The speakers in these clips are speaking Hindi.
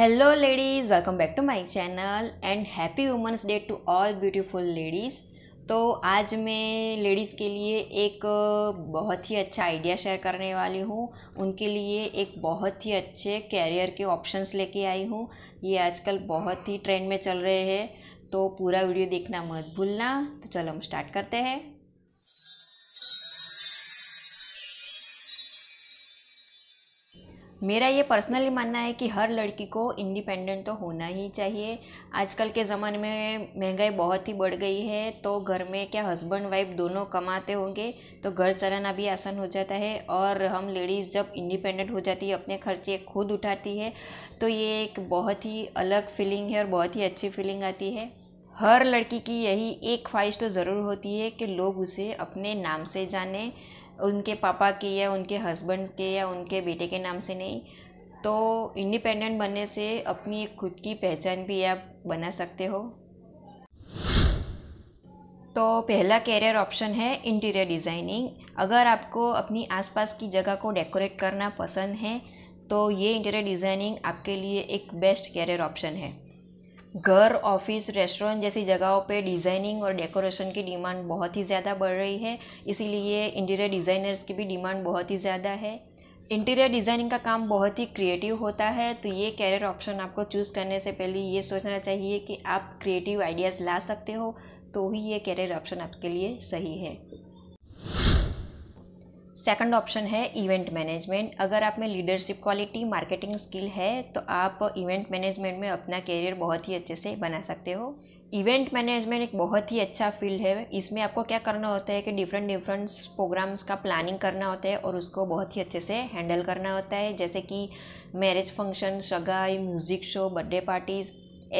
hello ladies welcome back to my channel and happy women's day to all beautiful ladies तो आज मैं लेडीज़ के लिए एक बहुत ही अच्छा आइडिया शेयर करने वाली हूँ उनके लिए एक बहुत ही अच्छे कैरियर के ऑप्शंस लेके आई हूँ ये आजकल बहुत ही ट्रेंड में चल रहे हैं तो पूरा वीडियो देखना मत भूलना तो चलो हम स्टार्ट करते हैं मेरा ये पर्सनली मानना है कि हर लड़की को इंडिपेंडेंट तो होना ही चाहिए आजकल के ज़माने में महंगाई बहुत ही बढ़ गई है तो घर में क्या हस्बैंड वाइफ दोनों कमाते होंगे तो घर चलाना भी आसान हो जाता है और हम लेडीज़ जब इंडिपेंडेंट हो जाती है अपने खर्चे खुद उठाती है तो ये एक बहुत ही अलग फीलिंग है और बहुत ही अच्छी फीलिंग आती है हर लड़की की यही एक ख्वाहिश तो ज़रूर होती है कि लोग उसे अपने नाम से जाने उनके पापा के या उनके हस्बैंड के या उनके बेटे के नाम से नहीं तो इंडिपेंडेंट बनने से अपनी एक खुद की पहचान भी आप बना सकते हो तो पहला कैरियर ऑप्शन है इंटीरियर डिज़ाइनिंग अगर आपको अपनी आसपास की जगह को डेकोरेट करना पसंद है तो ये इंटीरियर डिज़ाइनिंग आपके लिए एक बेस्ट कैरियर ऑप्शन है घर ऑफिस रेस्टोरेंट जैसी जगहों पे डिज़ाइनिंग और डेकोरेशन की डिमांड बहुत ही ज़्यादा बढ़ रही है इसीलिए इंटीरियर डिज़ाइनर्स की भी डिमांड बहुत ही ज़्यादा है इंटीरियर डिज़ाइनिंग का काम बहुत ही क्रिएटिव होता है तो ये कैरियर ऑप्शन आपको चूज़ करने से पहले ये सोचना चाहिए कि आप क्रिएटिव आइडियाज़ ला सकते हो तो ही ये कैरियर ऑप्शन आपके लिए सही है सेकंड ऑप्शन है इवेंट मैनेजमेंट अगर आप में लीडरशिप क्वालिटी मार्केटिंग स्किल है तो आप इवेंट मैनेजमेंट में अपना कैरियर बहुत ही अच्छे से बना सकते हो इवेंट मैनेजमेंट एक बहुत ही अच्छा फील्ड है इसमें आपको क्या करना होता है कि डिफरेंट डिफरेंट प्रोग्राम्स का प्लानिंग करना होता है और उसको बहुत ही अच्छे से हैंडल करना होता है जैसे कि मैरिज फंक्शन सगाई म्यूज़िक शो बर्थडे पार्टीज़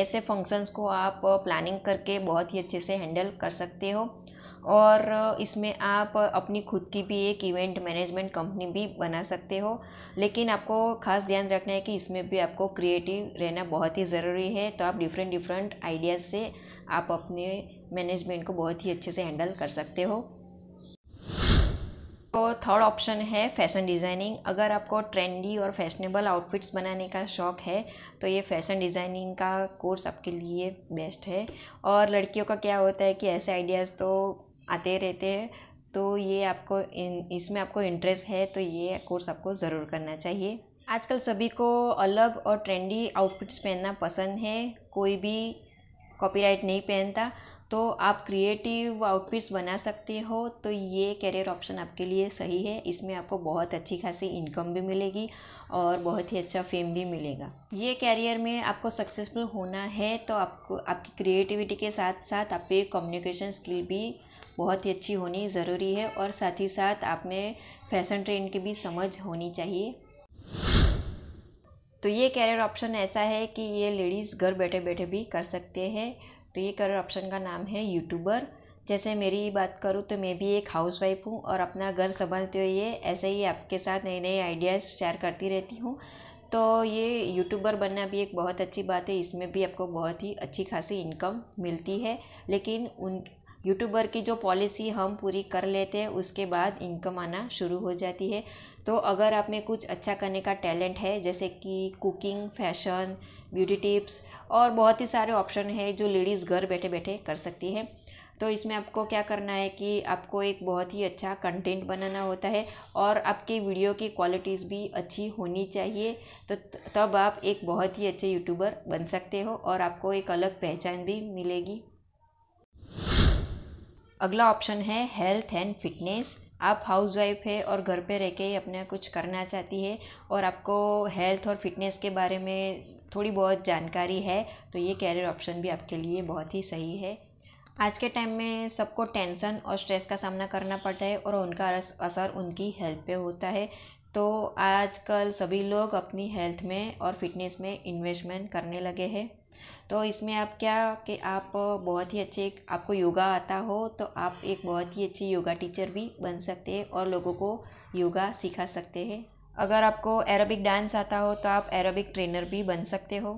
ऐसे फंक्शंस को आप प्लानिंग करके बहुत ही अच्छे से हैंडल कर सकते हो और इसमें आप अपनी खुद की भी एक इवेंट मैनेजमेंट कंपनी भी बना सकते हो लेकिन आपको खास ध्यान रखना है कि इसमें भी आपको क्रिएटिव रहना बहुत ही ज़रूरी है तो आप डिफरेंट डिफरेंट आइडियाज़ से आप अपने मैनेजमेंट को बहुत ही अच्छे से हैंडल कर सकते हो तो थर्ड ऑप्शन है फैशन डिज़ाइनिंग अगर आपको ट्रेंडी और फैशनेबल आउटफिट्स बनाने का शौक़ है तो ये फैशन डिज़ाइनिंग का कोर्स आपके लिए बेस्ट है और लड़कियों का क्या होता है कि ऐसे आइडियाज़ तो आते रहते हैं तो ये आपको इन इसमें आपको इंटरेस्ट है तो ये कोर्स आपको ज़रूर करना चाहिए आजकल सभी को अलग और ट्रेंडी आउटफिट्स पहनना पसंद है कोई भी कॉपीराइट नहीं पहनता तो आप क्रिएटिव आउटफिट्स बना सकते हो तो ये करियर ऑप्शन आपके लिए सही है इसमें आपको बहुत अच्छी खासी इनकम भी मिलेगी और बहुत ही अच्छा फेम भी मिलेगा ये कैरियर में आपको सक्सेसफुल होना है तो आपको आपकी क्रिएटिविटी के साथ साथ आपके कम्युनिकेशन स्किल भी बहुत ही अच्छी होनी ज़रूरी है और साथ ही साथ आप में फैशन ट्रेंड की भी समझ होनी चाहिए तो ये कैरियर ऑप्शन ऐसा है कि ये लेडीज़ घर बैठे बैठे भी कर सकते हैं तो ये करियर ऑप्शन का नाम है यूट्यूबर जैसे मेरी बात करूँ तो मैं भी एक हाउस वाइफ हूँ और अपना घर संभालते हुए ऐसे ही आपके साथ नए नए आइडियाज़ शेयर करती रहती हूँ तो ये यूट्यूबर बनना भी एक बहुत अच्छी बात है इसमें भी आपको बहुत ही अच्छी खासी इनकम मिलती है लेकिन उन यूट्यूबर की जो पॉलिसी हम पूरी कर लेते हैं उसके बाद इनकम आना शुरू हो जाती है तो अगर आप में कुछ अच्छा करने का टैलेंट है जैसे कि कुकिंग फैशन ब्यूटी टिप्स और बहुत ही सारे ऑप्शन है जो लेडीज़ घर बैठे बैठे कर सकती है तो इसमें आपको क्या करना है कि आपको एक बहुत ही अच्छा कंटेंट बनाना होता है और आपकी वीडियो की क्वालिटीज़ भी अच्छी होनी चाहिए तो तब आप एक बहुत ही अच्छे यूट्यूबर बन सकते हो और आपको एक अलग पहचान भी मिलेगी अगला ऑप्शन है हेल्थ एंड फिटनेस आप हाउस वाइफ है और घर पे रह के ही अपना कुछ करना चाहती है और आपको हेल्थ और फिटनेस के बारे में थोड़ी बहुत जानकारी है तो ये कैरियर ऑप्शन भी आपके लिए बहुत ही सही है आज के टाइम में सबको टेंशन और स्ट्रेस का सामना करना पड़ता है और उनका असर उनकी हेल्थ पे होता है तो आजकल सभी लोग अपनी हेल्थ में और फिटनेस में इन्वेस्टमेंट करने लगे हैं तो इसमें आप क्या कि आप बहुत ही अच्छे आपको योगा आता हो तो आप एक बहुत ही अच्छी योगा टीचर भी बन सकते हैं और लोगों को योगा सिखा सकते हैं अगर आपको एरोबिक डांस आता हो तो आप एरोबिक ट्रेनर भी बन सकते हो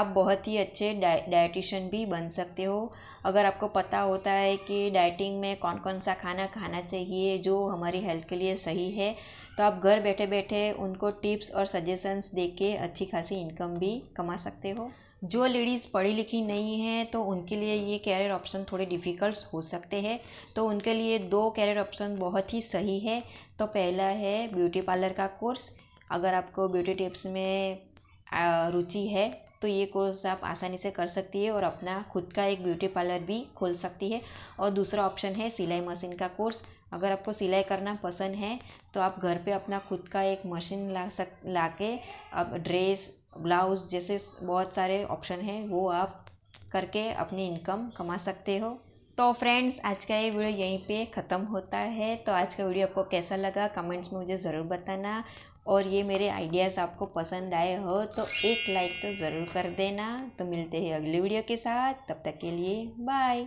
आप बहुत ही अच्छे डाइटिशन भी बन सकते हो अगर आपको पता होता है कि डाइटिंग में कौन कौन सा खाना खाना चाहिए जो हमारी हेल्थ के लिए सही है तो आप घर बैठे बैठे उनको टिप्स और सजेशंस दे के अच्छी खासी इनकम भी कमा सकते हो जो लेडीज़ पढ़ी लिखी नहीं हैं तो उनके लिए ये कैरियर ऑप्शन थोड़े डिफ़िकल्ट हो सकते हैं तो उनके लिए दो कैरियर ऑप्शन बहुत ही सही है तो पहला है ब्यूटी पार्लर का कोर्स अगर आपको ब्यूटी टिप्स में रुचि है तो ये कोर्स आप आसानी से कर सकती है और अपना खुद का एक ब्यूटी पार्लर भी खोल सकती है और दूसरा ऑप्शन है सिलाई मशीन का कोर्स अगर आपको सिलाई करना पसंद है तो आप घर पे अपना खुद का एक मशीन ला सक ला के आप ड्रेस ब्लाउज़ जैसे बहुत सारे ऑप्शन हैं वो आप करके अपनी इनकम कमा सकते हो तो फ्रेंड्स आज का ये वीडियो यहीं पे ख़त्म होता है तो आज का वीडियो आपको कैसा लगा कमेंट्स में मुझे ज़रूर बताना और ये मेरे आइडियाज़ आपको पसंद आए हो तो एक लाइक तो ज़रूर कर देना तो मिलते हैं अगले वीडियो के साथ तब तक के लिए बाय